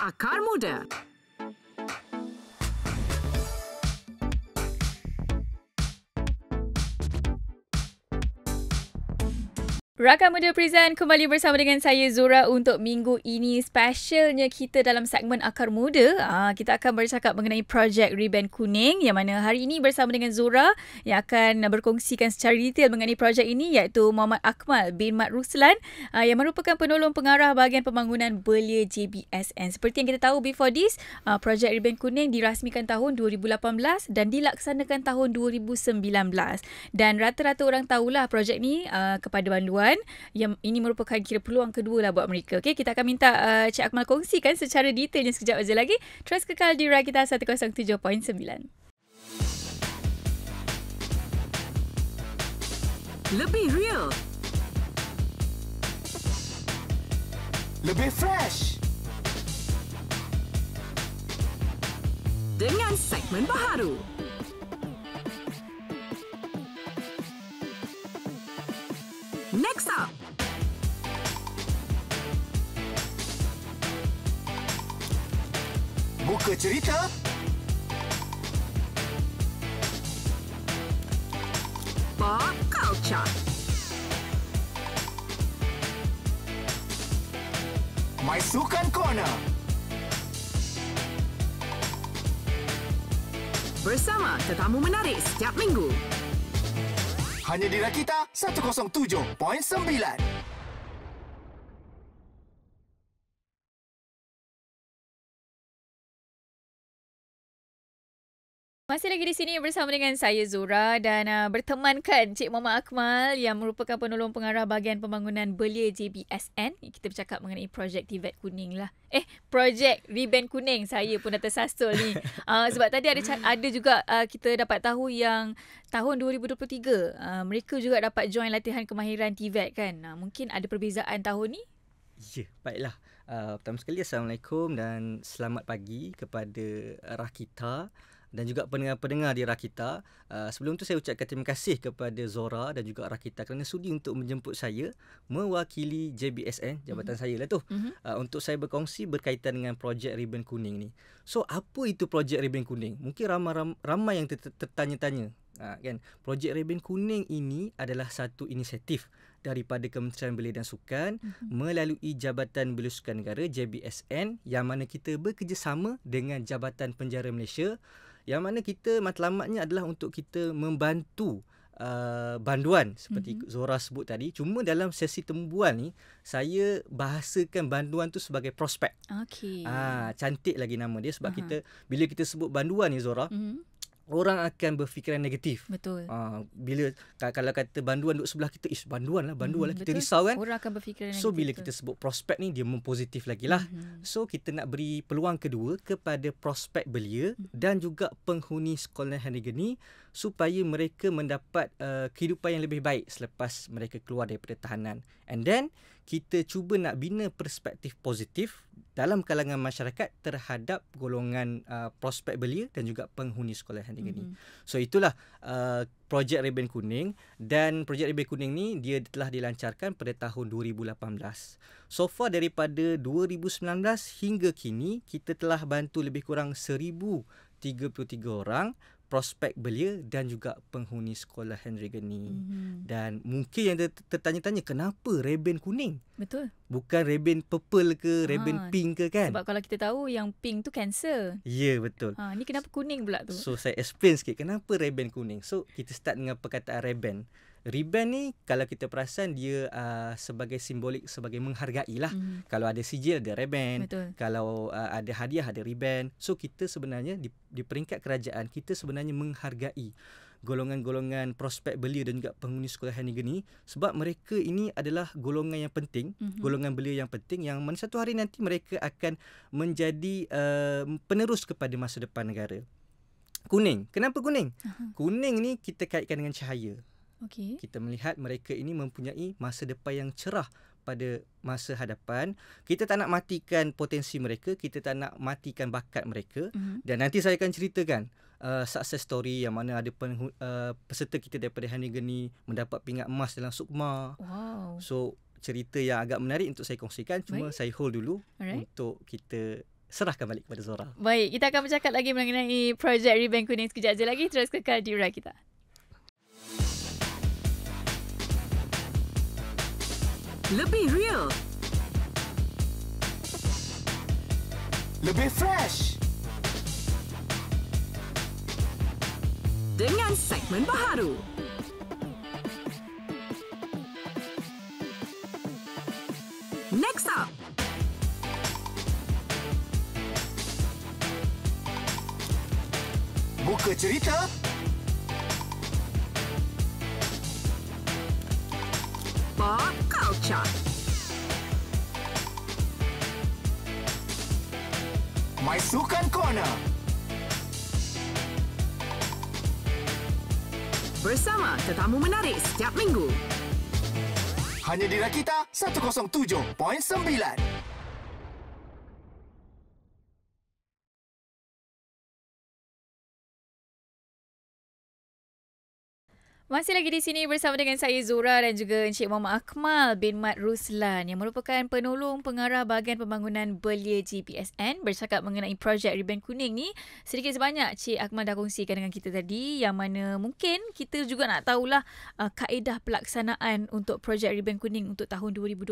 Akar Muda. Rakan Muda Present kembali bersama dengan saya Zura untuk minggu ini specialnya kita dalam segmen Akar Muda ah, kita akan bercakap mengenai projek Reband Kuning yang mana hari ini bersama dengan Zura yang akan berkongsikan secara detail mengenai projek ini iaitu Muhammad Akmal bin Mat Ruslan ah, yang merupakan penolong pengarah bahagian pembangunan belia JBSN. Seperti yang kita tahu before this, ah, projek Reband Kuning dirasmikan tahun 2018 dan dilaksanakan tahun 2019 dan rata-rata orang tahulah projek ni kepada banduan Taiwan yang ini merupakan kira peluang kedua lah buat mereka. Okay, kita akan minta uh, Cik Akmal kongsikan secara detailnya sekejap aja lagi. Terus kekal di Rakita 107.9. Lebih real. Lebih fresh. Dengan segmen baharu. next Buka cerita. Pop culture. My Sukan Corner. Bersama tetamu menarik setiap minggu. Hanya di Rakita. 107.9. masih lagi di sini bersama dengan saya Zura dan uh, bertemankan Cik Mama Akmal yang merupakan penolong pengarah bahagian pembangunan belia JBSN. Kita bercakap mengenai projek Tivet Kuning lah. Eh, projek Reband Kuning saya pun dah tersasul ni. Uh, sebab tadi ada ada juga uh, kita dapat tahu yang tahun 2023 uh, mereka juga dapat join latihan kemahiran Tivet kan. Uh, mungkin ada perbezaan tahun ni? Ya, yeah, baiklah. Uh, pertama sekali Assalamualaikum dan selamat pagi kepada Rakita dan juga pendengar-pendengar di Rakita. Uh, sebelum tu saya ucapkan terima kasih kepada Zora dan juga Rakita kerana sudi untuk menjemput saya mewakili JBSN, jabatan mm-hmm. saya lah tu, mm-hmm. uh, untuk saya berkongsi berkaitan dengan projek Ribbon Kuning ni. So, apa itu projek Ribbon Kuning? Mungkin ramai-ramai yang tertanya-tanya. Uh, kan? Projek Ribbon Kuning ini adalah satu inisiatif daripada Kementerian Belia dan Sukan mm-hmm. melalui Jabatan Belia Sukan Negara JBSN yang mana kita bekerjasama dengan Jabatan Penjara Malaysia yang mana kita matlamatnya adalah untuk kita membantu Uh, banduan seperti mm-hmm. Zora sebut tadi cuma dalam sesi tembuan ni saya bahasakan banduan tu sebagai prospek. Okay. Ah uh, cantik lagi nama dia sebab uh-huh. kita bila kita sebut banduan ni Zora mm-hmm orang akan berfikiran negatif. Betul. Uh, bila kalau kata banduan duduk sebelah kita, ish banduan lah, banduan lah hmm, lah. Kita betul. risau kan. Orang akan berfikiran negatif. So, bila tu. kita sebut prospek ni, dia positif lagi lah. Hmm. So, kita nak beri peluang kedua kepada prospek belia hmm. dan juga penghuni sekolah Hanegan ni supaya mereka mendapat uh, kehidupan yang lebih baik selepas mereka keluar daripada tahanan. And then, kita cuba nak bina perspektif positif dalam kalangan masyarakat terhadap golongan uh, prospek belia dan juga penghuni sekolah handing mm-hmm. ini. So itulah uh, projek Reben Kuning dan projek Reben Kuning ni dia telah dilancarkan pada tahun 2018. So far daripada 2019 hingga kini kita telah bantu lebih kurang 1000 33 orang prospek belia dan juga penghuni sekolah Henry Geni. Mm-hmm. Dan mungkin yang tertanya-tanya kenapa reben kuning? Betul. Bukan reben purple ke, ha, reben ah, pink ke kan? Sebab kalau kita tahu yang pink tu cancer. Ya, betul. Ha, ni kenapa kuning pula tu? So, saya explain sikit kenapa reben kuning. So, kita start dengan perkataan reben. Riban ni kalau kita perasan dia uh, sebagai simbolik sebagai menghargai lah. Mm. Kalau ada sijil ada riban. Kalau uh, ada hadiah ada riban. So kita sebenarnya di, di peringkat kerajaan kita sebenarnya menghargai golongan-golongan prospek belia dan juga penghuni sekolah Hanigan ni sebab mereka ini adalah golongan yang penting, mm-hmm. golongan belia yang penting yang mana satu hari nanti mereka akan menjadi uh, penerus kepada masa depan negara. Kuning. Kenapa kuning? Uh-huh. Kuning ni kita kaitkan dengan cahaya. Okay. Kita melihat mereka ini mempunyai masa depan yang cerah pada masa hadapan. Kita tak nak matikan potensi mereka, kita tak nak matikan bakat mereka. Mm-hmm. Dan nanti saya akan ceritakan uh, success story yang mana ada pen, uh, peserta kita daripada Hanigan ni mendapat pingat emas dalam sukma. Wow. So cerita yang agak menarik untuk saya kongsikan cuma Baik. saya hold dulu Alright. untuk kita serahkan balik kepada Zora. Baik, kita akan bercakap lagi mengenai projek Reban Kuning sekejap je lagi terus kekal di Rai kita. Lebih real. Lebih fresh. Dengan segmen baharu. Next up. Buka cerita. Pak. Ba- Culture. Corner. Bersama tetamu menarik setiap minggu. Hanya di Rakita 107.9. Masih lagi di sini bersama dengan saya Zura dan juga Encik Mama Akmal bin Mat Ruslan yang merupakan penolong pengarah bahagian pembangunan belia GPSN bercakap mengenai projek Riban Kuning ni. Sedikit sebanyak Encik Akmal dah kongsikan dengan kita tadi yang mana mungkin kita juga nak tahulah uh, kaedah pelaksanaan untuk projek Riban Kuning untuk tahun 2024.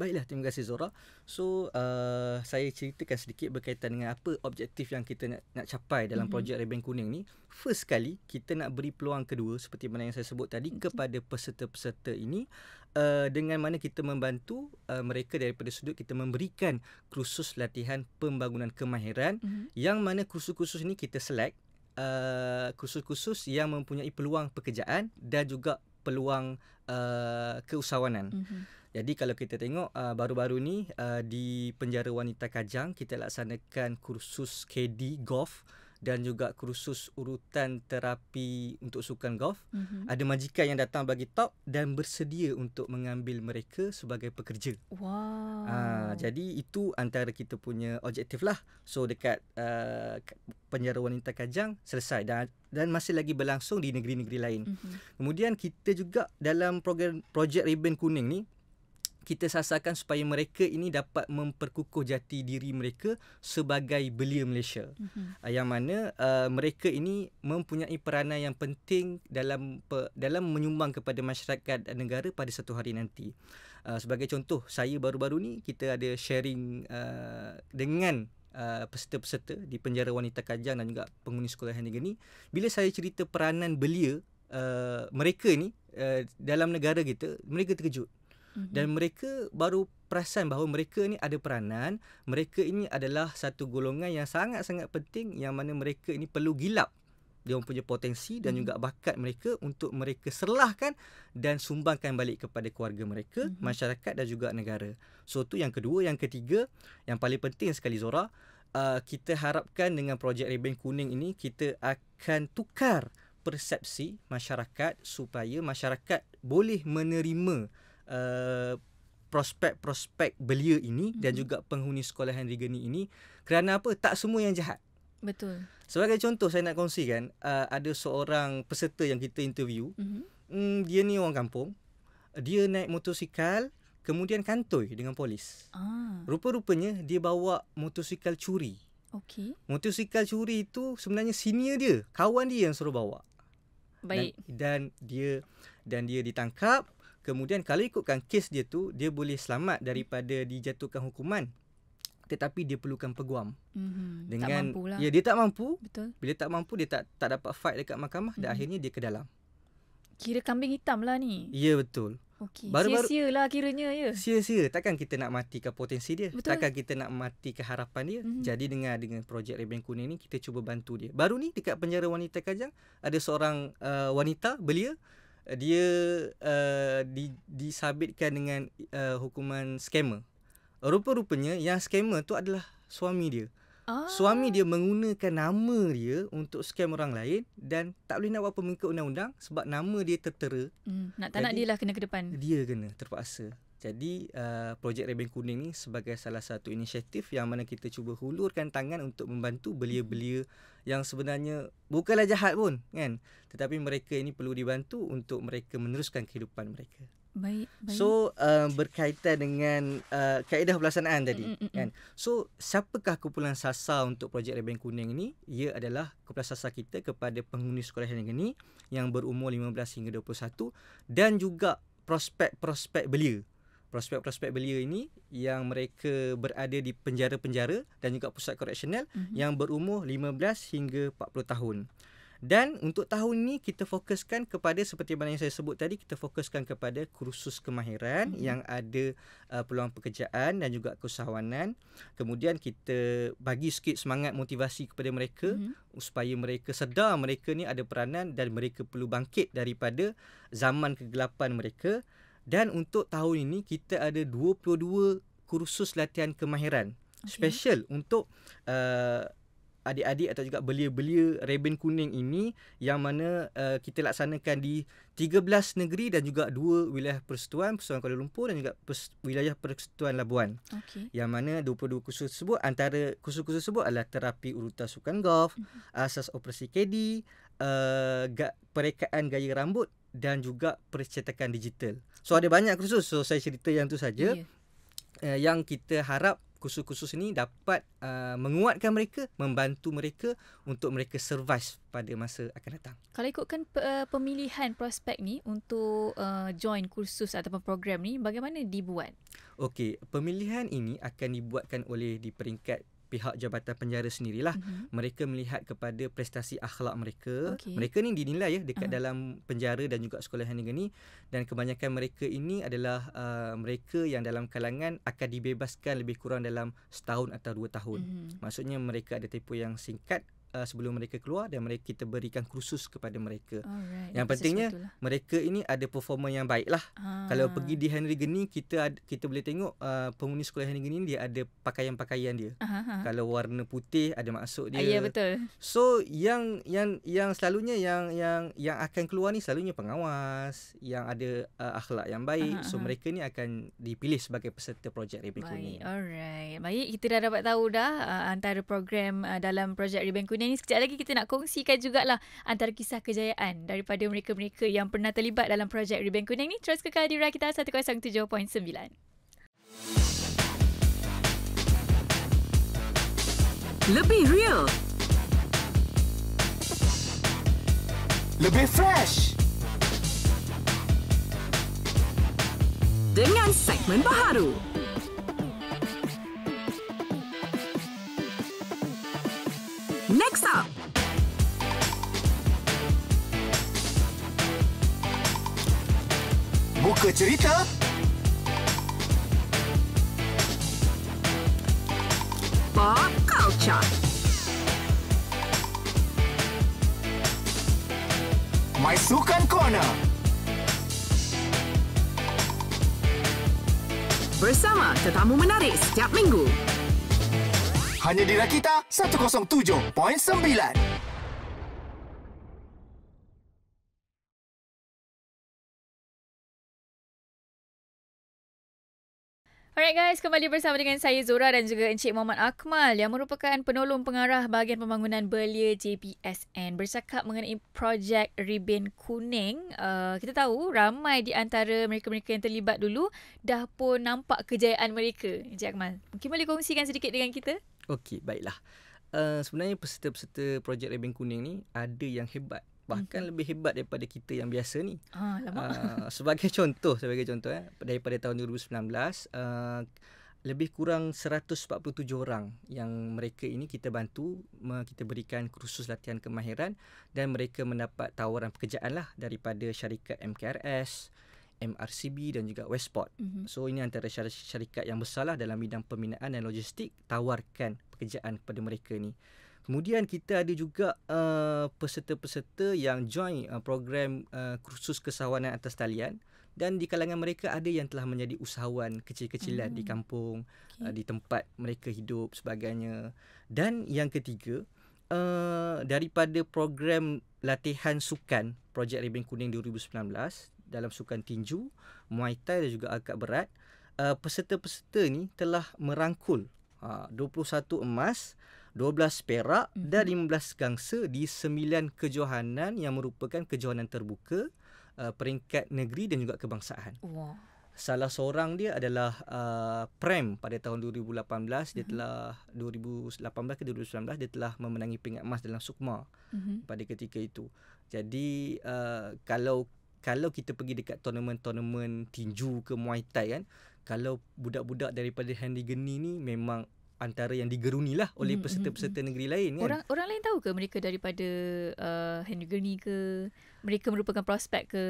Baiklah, terima kasih Zora. So, uh, saya ceritakan sedikit berkaitan dengan apa objektif yang kita nak, nak capai dalam mm-hmm. projek Reben Kuning ni. First sekali, kita nak beri peluang kedua seperti mana yang saya sebut tadi mm-hmm. kepada peserta-peserta ini uh, dengan mana kita membantu uh, mereka daripada sudut kita memberikan kursus latihan pembangunan kemahiran mm-hmm. yang mana kursus-kursus ni kita select uh, kursus-kursus yang mempunyai peluang pekerjaan dan juga peluang uh, keusahawanan. Mm-hmm. Jadi kalau kita tengok uh, baru-baru ni uh, di penjara wanita Kajang kita laksanakan kursus KD golf dan juga kursus urutan terapi untuk sukan golf. Mm-hmm. Ada majikan yang datang bagi talk dan bersedia untuk mengambil mereka sebagai pekerja. Wow. Uh, jadi itu antara kita punya objektif lah. So dekat uh, penjara wanita Kajang selesai dan dan masih lagi berlangsung di negeri-negeri lain. Mm-hmm. Kemudian kita juga dalam program projek ribbon kuning ni kita sasarkan supaya mereka ini dapat memperkukuh jati diri mereka sebagai belia Malaysia. Mm-hmm. Yang mana uh, mereka ini mempunyai peranan yang penting dalam dalam menyumbang kepada masyarakat dan negara pada satu hari nanti. Uh, sebagai contoh, saya baru-baru ni kita ada sharing uh, dengan uh, peserta-peserta di penjara wanita Kajang dan juga penghuni sekolah yang ini. Bila saya cerita peranan belia uh, mereka ni uh, dalam negara kita, mereka terkejut hmm dan mereka baru perasan bahawa mereka ni ada peranan mereka ini adalah satu golongan yang sangat-sangat penting yang mana mereka ini perlu gilap dia punya potensi dan mhm. juga bakat mereka untuk mereka serlahkan dan sumbangkan balik kepada keluarga mereka mhm. masyarakat dan juga negara so tu yang kedua yang ketiga yang paling penting sekali Zora uh, kita harapkan dengan projek Reben Kuning ini kita akan tukar persepsi masyarakat supaya masyarakat boleh menerima prospek-prospek eh, belia ini mm-hmm. dan juga penghuni sekolah Henry Geni ini kerana apa tak semua yang jahat betul sebagai contoh saya nak kongsikan uh, ada seorang peserta yang kita interview mm-hmm. mm, dia ni orang kampung dia naik motosikal kemudian kantoi dengan polis ah. rupa-rupanya dia bawa motosikal curi okey motosikal curi itu sebenarnya senior dia kawan dia yang suruh bawa baik dan, dan dia dan dia ditangkap Kemudian kalau ikutkan kes dia tu, dia boleh selamat daripada dijatuhkan hukuman. Tetapi dia perlukan peguam. Mm-hmm. Dengan, tak lah. Ya, dia tak mampu. Betul. Bila tak mampu, dia tak tak dapat fight dekat mahkamah mm-hmm. dan mhm. akhirnya dia ke dalam. Kira kambing hitam lah ni. Ya, betul. Okey. Sia-sia lah kiranya. Ya. Sia-sia. Takkan kita nak matikan potensi dia. Betul. Takkan kita nak matikan harapan dia. Mm-hmm. Jadi dengan dengan projek Reben Kuning ni, kita cuba bantu dia. Baru ni dekat penjara wanita Kajang, ada seorang uh, wanita, belia, dia uh, di, disabitkan dengan uh, hukuman scammer. Rupa-rupanya yang scammer tu adalah suami dia. Ah. Suami dia menggunakan nama dia untuk scam orang lain dan tak boleh nak buat apa mengikut undang-undang sebab nama dia tertera. Hmm. Nak tak Jadi, nak dia lah kena ke depan. Dia kena terpaksa. Jadi uh, projek Reben Kuning ni sebagai salah satu inisiatif yang mana kita cuba hulurkan tangan untuk membantu belia-belia yang sebenarnya bukanlah jahat pun kan. Tetapi mereka ini perlu dibantu untuk mereka meneruskan kehidupan mereka. Baik, baik. So uh, berkaitan dengan uh, kaedah pelaksanaan tadi Mm-mm-mm. kan. So siapakah kumpulan sasar untuk projek Reben Kuning ini? Ia adalah kumpulan sasar kita kepada penghuni sekolah yang ini yang berumur 15 hingga 21 dan juga prospek-prospek belia prospek-prospek belia ini yang mereka berada di penjara-penjara dan juga pusat koreksional mm-hmm. yang berumur 15 hingga 40 tahun. Dan untuk tahun ini kita fokuskan kepada seperti mana yang saya sebut tadi kita fokuskan kepada kursus kemahiran mm-hmm. yang ada uh, peluang pekerjaan dan juga keusahawanan. Kemudian kita bagi sikit semangat motivasi kepada mereka mm-hmm. supaya mereka sedar mereka ni ada peranan dan mereka perlu bangkit daripada zaman kegelapan mereka. Dan untuk tahun ini kita ada 22 kursus latihan kemahiran okay. special untuk uh, adik-adik atau juga belia-belia reben Kuning ini yang mana uh, kita laksanakan di 13 negeri dan juga dua wilayah persekutuan Persekutuan Kuala Lumpur dan juga pers- wilayah Persekutuan Labuan. Okay. Yang mana 22 kursus tersebut antara kursus-kursus tersebut adalah terapi urutan sukan golf, mm-hmm. asas operasi KD, uh, ga- perekaan gaya rambut dan juga percetakan digital. So ada banyak kursus. So saya cerita yang tu saja. Yeah. Uh, yang kita harap kursus-kursus ini dapat uh, menguatkan mereka, membantu mereka untuk mereka survive pada masa akan datang. Kalau ikutkan p- eh, pemilihan prospek ni untuk uh, join kursus atau program ni, bagaimana dibuat? Okey, pemilihan ini akan dibuatkan oleh di peringkat pihak jabatan penjara sendirilah uh-huh. mereka melihat kepada prestasi akhlak mereka okay. mereka ni dinilai ya dekat uh-huh. dalam penjara dan juga sekolah negeri ni dan kebanyakan mereka ini adalah uh, mereka yang dalam kalangan akan dibebaskan lebih kurang dalam setahun atau dua tahun uh-huh. maksudnya mereka ada tempoh yang singkat uh, sebelum mereka keluar dan mereka kita berikan kursus kepada mereka. Alright. Yang Itu pentingnya sesuatulah. mereka ini ada performa yang baiklah. Ah. Kalau pergi di Henry Geni kita kita boleh tengok uh, penghuni sekolah Henry Geni dia ada pakaian-pakaian dia. Aha. Ah, ah. Kalau warna putih ada maksud ah, dia. Ya betul. So yang yang yang selalunya yang yang yang akan keluar ni selalunya pengawas yang ada uh, akhlak yang baik. Aha. So mereka ni akan dipilih sebagai peserta projek Ribbon Kuning. Alright. Baik kita dah dapat tahu dah uh, antara program uh, dalam projek Ribbon Kuning benda ni sekejap lagi kita nak kongsikan jugalah antara kisah kejayaan daripada mereka-mereka yang pernah terlibat dalam projek Ribbon Kuning ni. Terus kekal di Rakita 107.9. Lebih real. Lebih fresh. Dengan segmen baharu. Next up. Buka cerita. Pop culture. My Sukan Corner. Bersama tetamu menarik setiap minggu. Hanya di Rakita. Alright guys, kembali bersama dengan saya Zura dan juga Encik Muhammad Akmal yang merupakan penolong pengarah bahagian pembangunan belia JPSN bercakap mengenai projek Ribin Kuning. Uh, kita tahu ramai di antara mereka-mereka yang terlibat dulu dah pun nampak kejayaan mereka. Encik Akmal, mungkin boleh kongsikan sedikit dengan kita? Okey, baiklah uh, sebenarnya peserta-peserta projek Rebeng Kuning ni ada yang hebat bahkan hmm lebih hebat daripada kita yang biasa ni. Ah, uh, sebagai contoh, sebagai contoh eh daripada tahun 2019 uh, eh, lebih kurang 147 orang yang mereka ini kita bantu kita berikan kursus latihan kemahiran dan mereka mendapat tawaran pekerjaan lah daripada syarikat MKRS, MRCB dan juga Westport. Mm-hmm. So ini antara syarikat yang besar lah dalam bidang pembinaan dan logistik tawarkan pekerjaan kepada mereka ni. Kemudian kita ada juga uh, peserta-peserta yang join uh, program uh, kursus kesahawanan atas talian dan di kalangan mereka ada yang telah menjadi usahawan kecil-kecilan hmm. di kampung, okay. uh, di tempat mereka hidup sebagainya. Dan yang ketiga, uh, daripada program latihan sukan Projek Ribbon Kuning 2019 dalam sukan tinju, Muay Thai dan juga akak berat, uh, peserta-peserta ni telah merangkul 21 ha, emas, 12 perak mhm. dan 15 gangsa di 9 kejohanan yang merupakan kejohanan terbuka uh, peringkat negeri dan juga kebangsaan. Wow. Salah seorang dia adalah uh, Prem pada tahun 2018 mm-hmm. dia mhm. telah 2018 ke 2019 dia telah memenangi pingat emas dalam sukma mm-hmm. pada ketika itu. Jadi uh, kalau kalau kita pergi dekat tournament-tournament tinju ke Muay Thai kan, kalau budak-budak daripada Handi Geni ni memang antara yang digeruni lah oleh hmm, hmm, peserta-peserta hmm. negeri lain kan. Orang orang lain tahu ke mereka daripada uh, Handi Geni ke? Mereka merupakan prospek ke?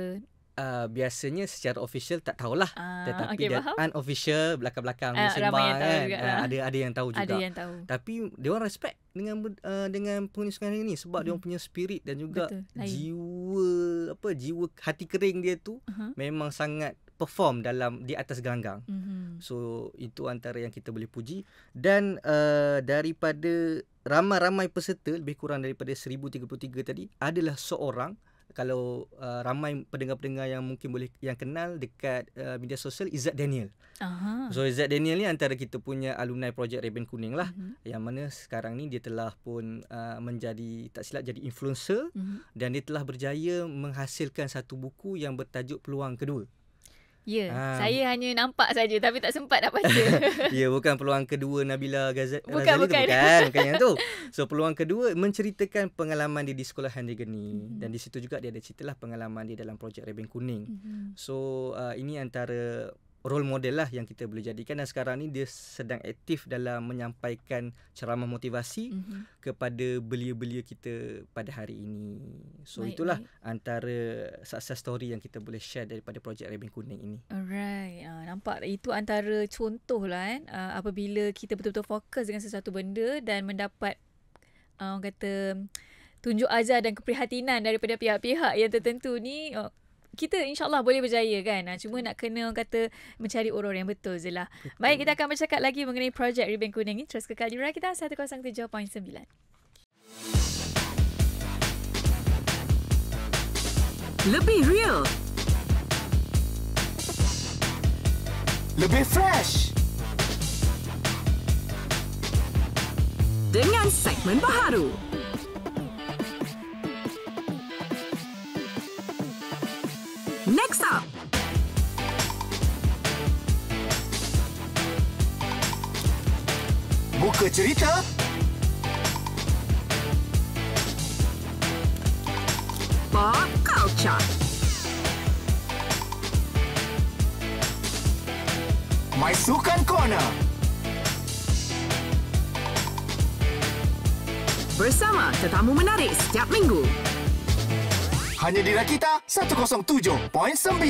Uh, biasanya secara official tak tahulah uh, tetapi okay, dia unofficial belakang-belakang uh, sembang kan juga, uh, ada ada yang tahu juga ada yang tahu tapi dia orang respect dengan uh, dengan penulis sekarang ini sebab hmm. dia punya spirit dan juga Betul. jiwa apa jiwa hati kering dia tu uh-huh. memang sangat perform dalam di atas gelanggang. Mm-hmm. So itu antara yang kita boleh puji dan uh, daripada ramai-ramai peserta lebih kurang daripada 1033 tadi adalah seorang kalau uh, ramai pendengar-pendengar yang mungkin boleh yang kenal dekat uh, media sosial Izzat Daniel. Aha. So Izzat Daniel ni antara kita punya alumni projek Reben Kuning lah mm-hmm. yang mana sekarang ni dia telah pun uh, menjadi tak silap jadi influencer mm-hmm. dan dia telah berjaya menghasilkan satu buku yang bertajuk Peluang Kedua. Ya, um, saya hanya nampak saja tapi tak sempat nak baca. ya, bukan peluang kedua Nabila Ghazali tu bukan. Bukan, bukan yang tu. So, peluang kedua menceritakan pengalaman dia di sekolah Henry Geni. Mm-hmm. Dan di situ juga dia ada ceritalah pengalaman dia dalam projek Rebeng Kuning. Mm-hmm. So, uh, ini antara role model lah yang kita boleh jadikan dan sekarang ni dia sedang aktif dalam menyampaikan ceramah motivasi mm-hmm. kepada belia-belia kita pada hari ini. So baik, itulah baik. antara success story yang kita boleh share daripada projek Rebin Kuning ini. Alright. Uh, nampak itu antara contoh lah kan uh, apabila kita betul-betul fokus dengan sesuatu benda dan mendapat uh, kata tunjuk ajar dan keprihatinan daripada pihak-pihak yang tertentu ni uh, kita insyaallah boleh berjaya kan cuma nak kena kata mencari orang yang betul je lah baik kita akan bercakap lagi mengenai projek Ribbon Kuning ini. terus kekal di kita 107.9 Lebih real. Lebih fresh. Dengan segmen baharu. Next up! Buka cerita! Pop Culture My Sukan Corner Bersama tetamu menarik setiap minggu. Hanya di Rakita 107.9. Terima kasih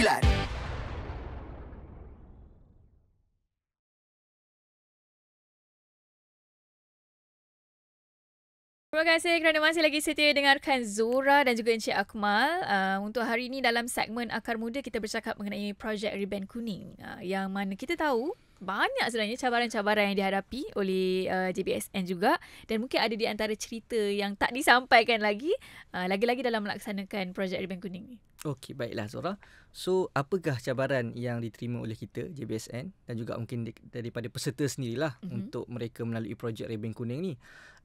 kerana masih lagi setia dengarkan Zura dan juga Encik Akmal. Uh, untuk hari ini dalam segmen Akar Muda kita bercakap mengenai projek Riband Kuning uh, yang mana kita tahu banyak sebenarnya cabaran-cabaran yang dihadapi oleh uh, JBSN juga dan mungkin ada di antara cerita yang tak disampaikan lagi uh, lagi-lagi dalam melaksanakan projek Ribbon Kuning ni. Okey, baiklah Zora. So, apakah cabaran yang diterima oleh kita JBSN dan juga mungkin daripada peserta sendirilah mm-hmm. untuk mereka melalui projek Ribbon Kuning ni?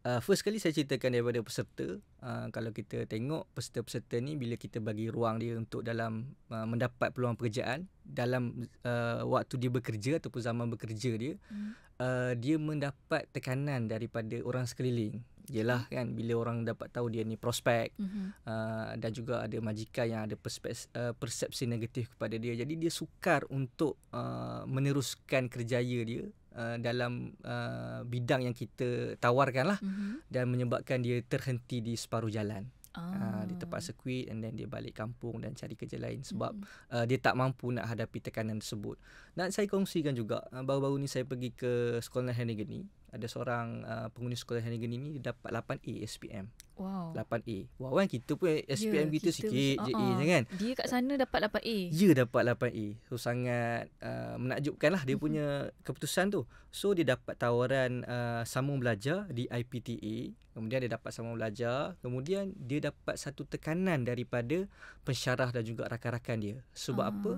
uh, first kali saya ceritakan daripada peserta uh, kalau kita tengok peserta-peserta ni bila kita bagi ruang dia untuk dalam uh, mendapat peluang pekerjaan dalam uh, waktu dia bekerja ataupun zaman bekerja dia hmm. uh, dia mendapat tekanan daripada orang sekeliling Yelah kan bila orang dapat tahu dia ni prospek hmm uh, dan juga ada majikan yang ada uh, persepsi negatif kepada dia jadi dia sukar untuk uh, meneruskan kerjaya dia uh, dalam uh, bidang yang kita tawarkan lah mm-hmm. dan menyebabkan dia terhenti di separuh jalan. Oh. Uh, dia terpaksa quit and then dia balik kampung dan cari kerja lain sebab mm-hmm. uh, dia tak mampu nak hadapi tekanan tersebut. nak saya kongsikan juga uh, baru-baru ni saya pergi ke sekolah Hanegani ada seorang uh, penghuni sekolah Hanigan ini dia dapat 8A SPM. Wow. 8A. Wow kan kita pun ya, SPM yeah, kita, kita sikit je uh-uh. A ah, ah. kan. Dia kat sana dapat 8A. Dia ya, dapat 8A. So sangat uh, menakjubkan lah dia mhm. punya keputusan tu. So dia dapat tawaran uh, sambung belajar di IPTA. Kemudian dia dapat sambung belajar. Kemudian dia dapat satu tekanan daripada pensyarah dan juga rakan-rakan dia. Sebab uh. apa?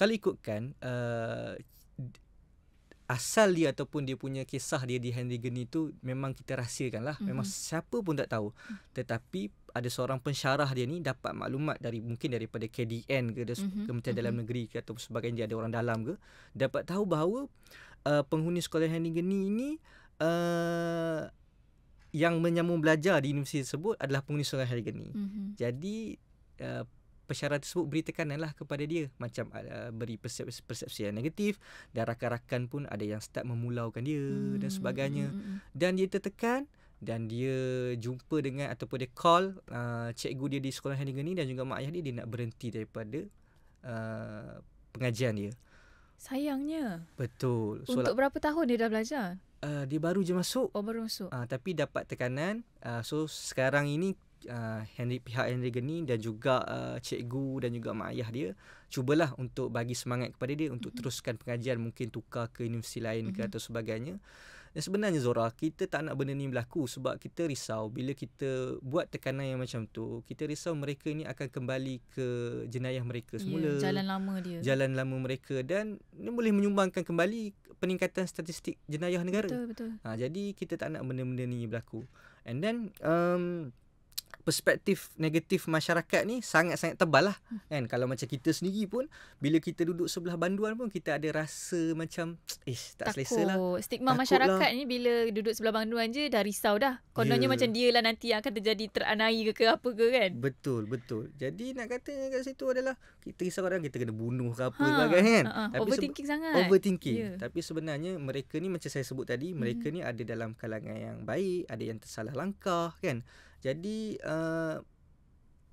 Kalau ikutkan uh, asal dia ataupun dia punya kisah dia di Henry Gurney tu memang kita rahsiakan lah. Mm-hmm. Memang mhm. siapa pun tak tahu. Hmm. Tetapi ada seorang pensyarah dia ni dapat maklumat dari mungkin daripada KDN ke mm-hmm. Kementerian mhm. Dalam mm-hmm. Negeri ke ataupun sebagainya dia ada orang dalam ke dapat tahu bahawa uh, penghuni sekolah Henry Gurney ini uh, yang menyambung belajar di universiti tersebut adalah penghuni sekolah Henry Gurney. Mm-hmm. Jadi uh, persyaratan tersebut beri tekanan lah kepada dia macam uh, beri persepsi, persepsi yang negatif dan rakan-rakan pun ada yang start memulaukan dia hmm. dan sebagainya hmm, hmm, hmm. dan dia tertekan dan dia jumpa dengan ataupun dia call uh, cikgu dia di sekolah yang ni dan juga mak ayah dia dia nak berhenti daripada uh, pengajian dia sayangnya betul so, untuk berapa tahun dia dah belajar Uh, dia baru je masuk. Oh baru masuk. Uh, tapi dapat tekanan. Uh, so sekarang ini uh, Henry pihak Henry Geni dan juga uh, cikgu dan juga mak ayah dia cubalah untuk bagi semangat kepada dia untuk mm-hmm. teruskan pengajian mungkin tukar ke universiti lain mm-hmm. ke atau sebagainya. Dan sebenarnya Zora, kita tak nak benda ni berlaku sebab kita risau bila kita buat tekanan yang macam tu, kita risau mereka ni akan kembali ke jenayah mereka ya, semula. Yeah, jalan lama dia. Jalan lama mereka dan ni boleh menyumbangkan kembali peningkatan statistik jenayah negara. Betul, betul. Ha, jadi kita tak nak benda-benda ni berlaku. And then um, perspektif negatif masyarakat ni sangat-sangat tebal lah hmm. kan kalau macam kita sendiri pun bila kita duduk sebelah banduan pun kita ada rasa macam ish tak Takut. selesa lah stigma Takut masyarakat lah. ni bila duduk sebelah banduan je dah risau dah kononnya yeah. macam lah nanti akan terjadi teranai ke ke apa ke kan betul betul jadi nak kata kat situ adalah kita risau orang kita kena bunuh ke apa ha. kan kan ha. ha. overthinking sangat overthinking yeah. tapi sebenarnya mereka ni macam saya sebut tadi mereka hmm. ni ada dalam kalangan yang baik ada yang tersalah langkah kan jadi uh,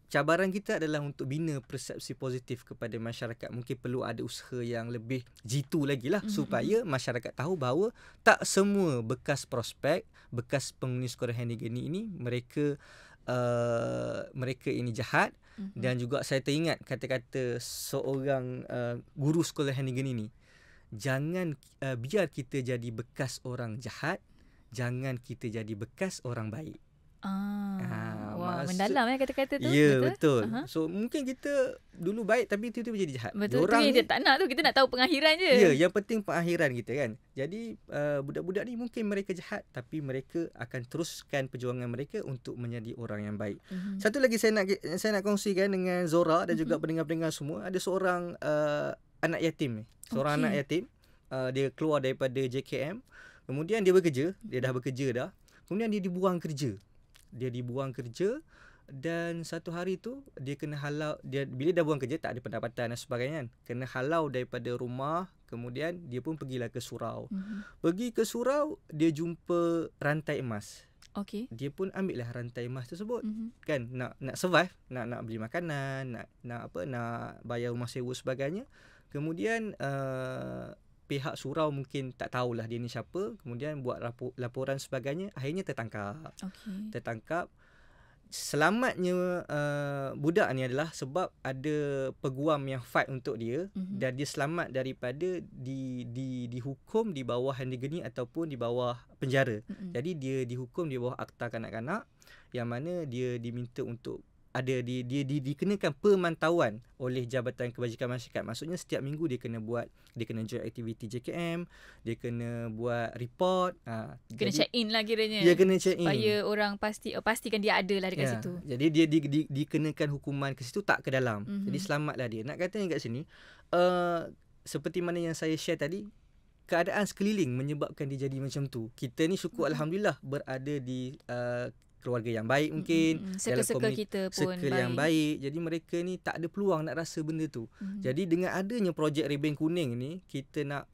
cabaran kita adalah untuk bina persepsi positif kepada masyarakat. Mungkin perlu ada usaha yang lebih jitu lagi lah mm-hmm. supaya masyarakat tahu bahawa tak semua bekas prospek, bekas pengundi skor geni ini mereka uh, mereka ini jahat mhm. dan juga saya teringat kata-kata seorang uh, guru sekolah Hanigani ini jangan uh, biar kita jadi bekas orang jahat jangan kita jadi bekas orang baik Ah, ah, wah, mendalam ya kata-kata tu. Ya, betul. betul. So, mungkin kita dulu baik tapi tiba-tiba jadi jahat. Betul, Diorang tu yang ni, tak nak tu. Kita nak tahu pengakhiran je. Ya, yang penting pengakhiran kita kan. Jadi, uh, budak-budak ni mungkin mereka jahat tapi mereka akan teruskan perjuangan mereka untuk menjadi orang yang baik. Uh-huh. Satu lagi saya nak saya nak kongsikan dengan Zora dan juga uh-huh. pendengar-pendengar semua. Ada seorang uh, anak yatim ni. Seorang okay. anak yatim. Uh, dia keluar daripada JKM. Kemudian dia bekerja. Dia dah bekerja dah. Kemudian dia dibuang kerja dia dibuang kerja dan satu hari tu dia kena halau dia bila dah buang kerja tak ada pendapatan dan sebagainya kan kena halau daripada rumah kemudian dia pun pergilah ke surau mm-hmm. pergi ke surau dia jumpa rantai emas okey dia pun ambil lah rantai emas tersebut mm-hmm. kan nak nak survive nak nak beli makanan nak nak apa nak bayar rumah sewa sebagainya kemudian uh, pihak surau mungkin tak tahulah dia ni siapa kemudian buat rapor, laporan sebagainya akhirnya tertangkap okay. tertangkap selamatnya uh, budak ni adalah sebab ada peguam yang fight untuk dia mm-hmm. dan dia selamat daripada di di dihukum di bawah handi geni ataupun di bawah penjara mm-hmm. jadi dia dihukum di bawah akta kanak-kanak yang mana dia diminta untuk ada dia, dia, dia dikenakan pemantauan oleh Jabatan Kebajikan Masyarakat. Maksudnya setiap minggu dia kena buat, dia kena join aktiviti JKM, dia kena buat report. Ha, kena jadi, check in lah kiranya. Dia kena check in. Supaya orang pasti, oh, pastikan dia ada lah dekat ya, situ. Jadi dia di, di, dikenakan hukuman ke situ tak ke dalam. Mm-hmm. Jadi selamatlah dia. Nak kata kat sini, uh, seperti mana yang saya share tadi, keadaan sekeliling menyebabkan dia jadi macam tu. Kita ni syukur mhm. Alhamdulillah berada di uh, keluarga yang baik mungkin mm-hmm. dalam komuniti kita pun circle baik. yang baik jadi mereka ni tak ada peluang nak rasa benda tu mm-hmm. jadi dengan adanya projek Reben Kuning ni kita nak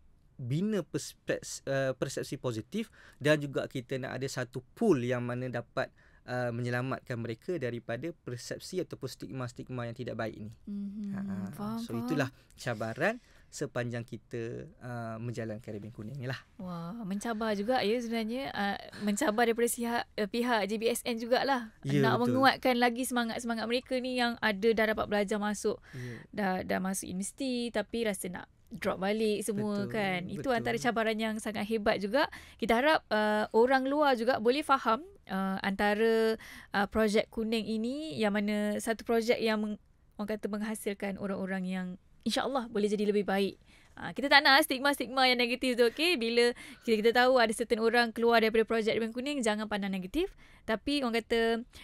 bina perspeks, uh, eh, persepsi positif dan juga kita nak ada satu pool yang mana dapat Uh, menyelamatkan mereka daripada persepsi ataupun stigma-stigma yang tidak baik ini. Mm-hmm. Ha, ha. faham, so faham. itulah cabaran sepanjang kita uh, menjalankan Ribbon Kuning ni lah. Wah, mencabar juga ya sebenarnya. Uh, mencabar daripada sihat, uh, eh, pihak JBSN jugalah. Yeah, Nak betul. menguatkan lagi semangat-semangat mereka ni yang ada dah dapat belajar masuk. Yeah. Dah, dah masuk universiti tapi rasa nak drop balik semua betul, kan itu betul. antara cabaran yang sangat hebat juga kita harap uh, orang luar juga boleh faham uh, antara uh, projek kuning ini yang mana satu projek yang meng, orang kata menghasilkan orang-orang yang insyaAllah boleh jadi lebih baik. Ha, kita tak nak stigma-stigma yang negatif tu, okay? Bila kita, kita tahu ada certain orang keluar daripada projek Ribbon Kuning, jangan pandang negatif. Tapi orang kata,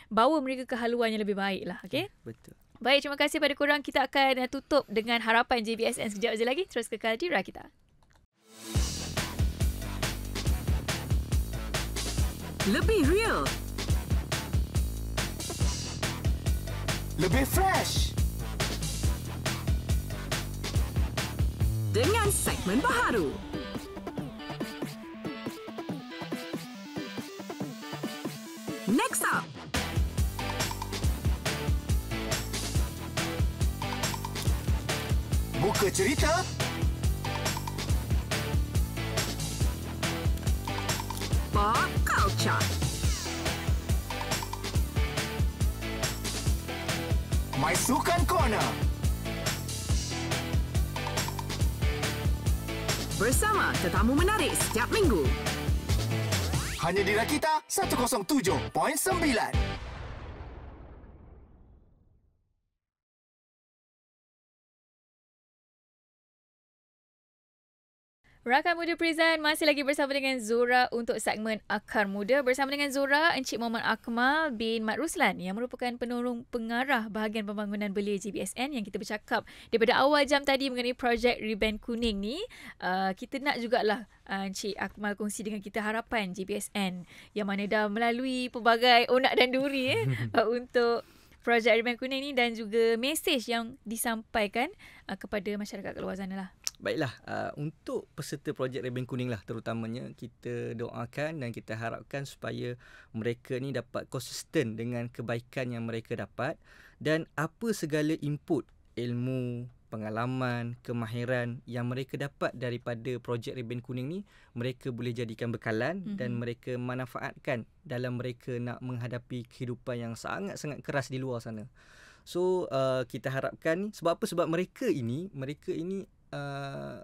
bawa mereka ke haluan yang lebih baik lah, okay? Hmm, betul. Baik, terima kasih pada korang. Kita akan eh, tutup dengan harapan JBSN sekejap saja lagi. Terus kekal di Rakita. Lebih real. Lebih fresh. dengan segmen baharu. Next up. Buka cerita. Pop culture. My Sukan Corner. bersama tetamu menarik setiap minggu. Hanya di Rakita 107.9. Rakan Muda Present masih lagi bersama dengan Zura untuk segmen Akar Muda bersama dengan Zura Encik Muhammad Akmal bin Mat Ruslan yang merupakan penolong pengarah bahagian pembangunan belia GBSN yang kita bercakap daripada awal jam tadi mengenai projek Reband Kuning ni uh, kita nak jugalah uh, Encik Akmal kongsi dengan kita harapan GBSN yang mana dah melalui pelbagai onak dan duri eh, uh, untuk projek Reband Kuning ni dan juga mesej yang disampaikan uh, kepada masyarakat luar sana lah. Baiklah, uh, untuk peserta projek Reben Kuning lah terutamanya kita doakan dan kita harapkan supaya mereka ni dapat konsisten dengan kebaikan yang mereka dapat dan apa segala input ilmu, pengalaman, kemahiran yang mereka dapat daripada projek Reben Kuning ni mereka boleh jadikan bekalan mm-hmm. dan mereka manfaatkan dalam mereka nak menghadapi kehidupan yang sangat-sangat keras di luar sana. So uh, kita harapkan sebab apa sebab mereka ini mereka ini Uh,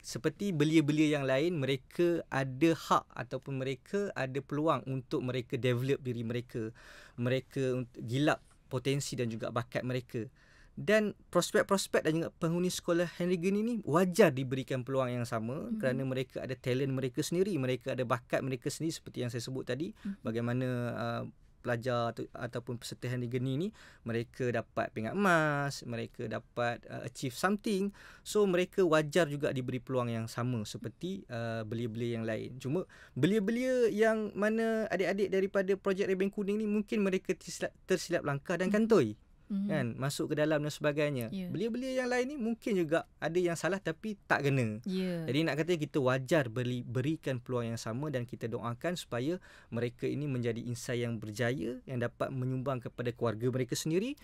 seperti belia-belia yang lain mereka ada hak ataupun mereka ada peluang untuk mereka develop diri mereka mereka gilap potensi dan juga bakat mereka dan prospek-prospek dan juga penghuni sekolah Henry Green ini wajar diberikan peluang yang sama mm-hmm. kerana mereka ada talent mereka sendiri mereka ada bakat mereka sendiri seperti yang saya sebut tadi mm-hmm. bagaimana uh, pelajar atau, ataupun peserta handling geni ni mereka dapat pingat emas mereka dapat uh, achieve something so mereka wajar juga diberi peluang yang sama seperti uh, belia-belia yang lain cuma belia-belia yang mana adik-adik daripada projek rebeng Kuning ni mungkin mereka tersilap langkah dan hmm. kantoi mm-hmm. kan masuk ke dalam dan sebagainya yeah. belia-belia yang lain ni mungkin juga ada yang salah tapi tak kena yeah. jadi nak kata kita wajar beri, berikan peluang yang sama dan kita doakan supaya mereka ini menjadi insan yang berjaya yang dapat menyumbang kepada keluarga mereka sendiri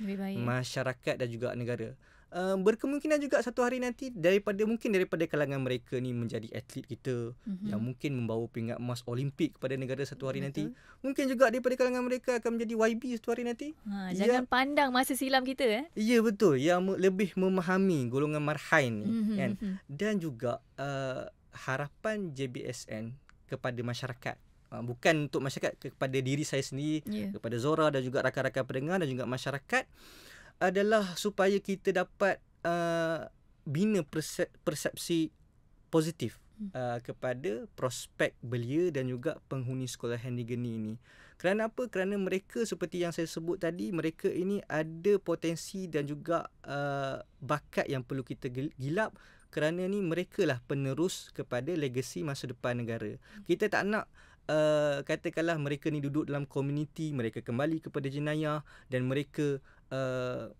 masyarakat dan juga negara Ehm, berkemungkinan juga satu hari nanti daripada mungkin daripada kalangan mereka ni menjadi atlet kita mm-hmm. yang mungkin membawa pingat emas Olimpik kepada negara satu hari mm nanti. Mungkin juga daripada kalangan mereka akan menjadi YB satu hari nanti. Ha, jangan ya. pandang masa silam kita eh. Ya betul. Yang lebih memahami golongan marhain ni mm-hmm. kan. Mhm. Dan juga uh, harapan JBSN kepada masyarakat ah, bukan untuk masyarakat kepada diri saya sendiri yeah. kepada Zora dan juga rakan-rakan pendengar dan juga masyarakat adalah supaya kita dapat uh, bina persepsi positif hmm. uh, kepada prospek belia dan juga penghuni sekolah Henry Geni ini. Kerana apa? Kerana mereka seperti yang saya sebut tadi, mereka ini ada potensi dan juga uh, bakat yang perlu kita gilap kerana ni mereka lah penerus kepada legasi masa depan negara. Hmm. Kita tak nak uh, katakanlah mereka ni duduk dalam komuniti, mereka kembali kepada jenayah dan mereka Uh,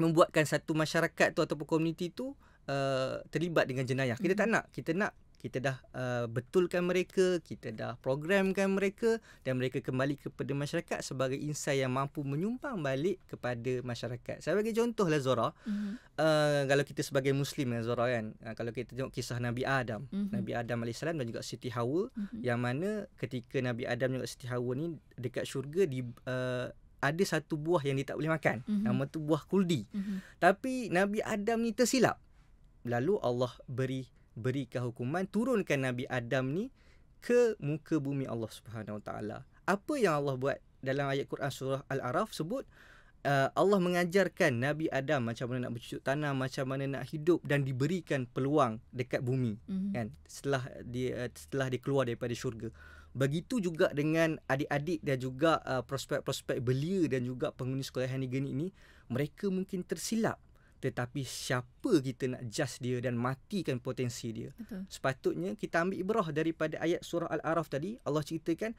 membuatkan satu masyarakat tu ataupun komuniti tu uh, terlibat dengan jenayah. Kita tak mm-hmm. nak. Kita nak kita dah uh, betulkan mereka, kita dah programkan mereka dan mereka kembali kepada masyarakat sebagai insan yang mampu menyumbang balik kepada masyarakat. Saya bagi contohlah Zora. Mm-hmm. Uh, kalau kita sebagai muslim ya Zora kan. Uh, kalau kita tengok kisah Nabi Adam, mm-hmm. Nabi Adam alaihissalam dan juga Siti Hawa mm-hmm. yang mana ketika Nabi Adam dan juga Siti Hawa ni dekat syurga di uh, ada satu buah yang dia tak boleh makan. Mm-hmm. Nama tu buah kuldi. Mm-hmm. Tapi Nabi Adam ni tersilap. Lalu Allah beri berikan hukuman turunkan Nabi Adam ni ke muka bumi Allah Subhanahu Wa Taala. Apa yang Allah buat dalam ayat Quran surah Al-Araf sebut Uh, Allah mengajarkan Nabi Adam macam mana nak bercucuk tanah, macam mana nak hidup dan diberikan peluang dekat bumi mm-hmm. kan setelah dia uh, setelah dia keluar daripada syurga. Begitu juga dengan adik-adik dan juga uh, prospek-prospek belia dan juga pengundi sekolah Hanigan ini, mereka mungkin tersilap. Tetapi siapa kita nak just dia dan matikan potensi dia? Betul. Sepatutnya kita ambil ibrah daripada ayat surah Al-Araf tadi. Allah ceritakan,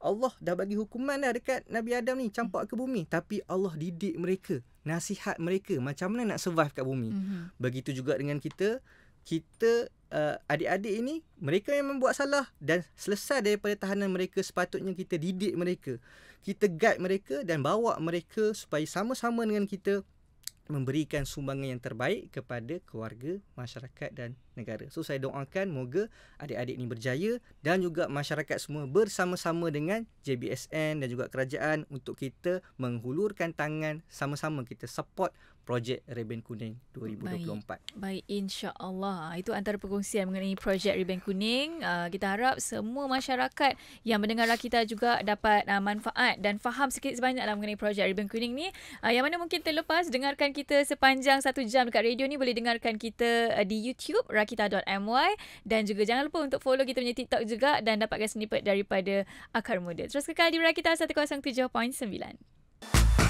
Allah dah bagi hukuman dah dekat Nabi Adam ni, campak ke bumi. Tapi Allah didik mereka, nasihat mereka macam mana nak survive kat bumi. Hmm. Begitu juga dengan kita, kita uh, adik-adik ini mereka yang membuat salah dan selesai daripada tahanan mereka sepatutnya kita didik mereka kita guide mereka dan bawa mereka supaya sama-sama dengan kita memberikan sumbangan yang terbaik kepada keluarga masyarakat dan negara. So saya doakan moga adik-adik ini berjaya dan juga masyarakat semua bersama-sama dengan JBSN dan juga kerajaan untuk kita menghulurkan tangan sama-sama kita support projek Reben Kuning 2024. Baik, Baik. insya-Allah. Ah, itu antara perkongsian mengenai projek Reben Kuning. Uh, kita harap semua masyarakat yang mendengar kita juga dapat uh, manfaat dan faham sikit sebanyaklah mengenai projek Reben Kuning ni. Uh, yang mana mungkin terlepas dengarkan kita sepanjang satu jam dekat radio ni boleh dengarkan kita uh, di YouTube rakita.my dan juga jangan lupa untuk follow kita punya TikTok juga dan dapatkan snippet daripada Akar Muda. Terus kekal di Rakita 107.9.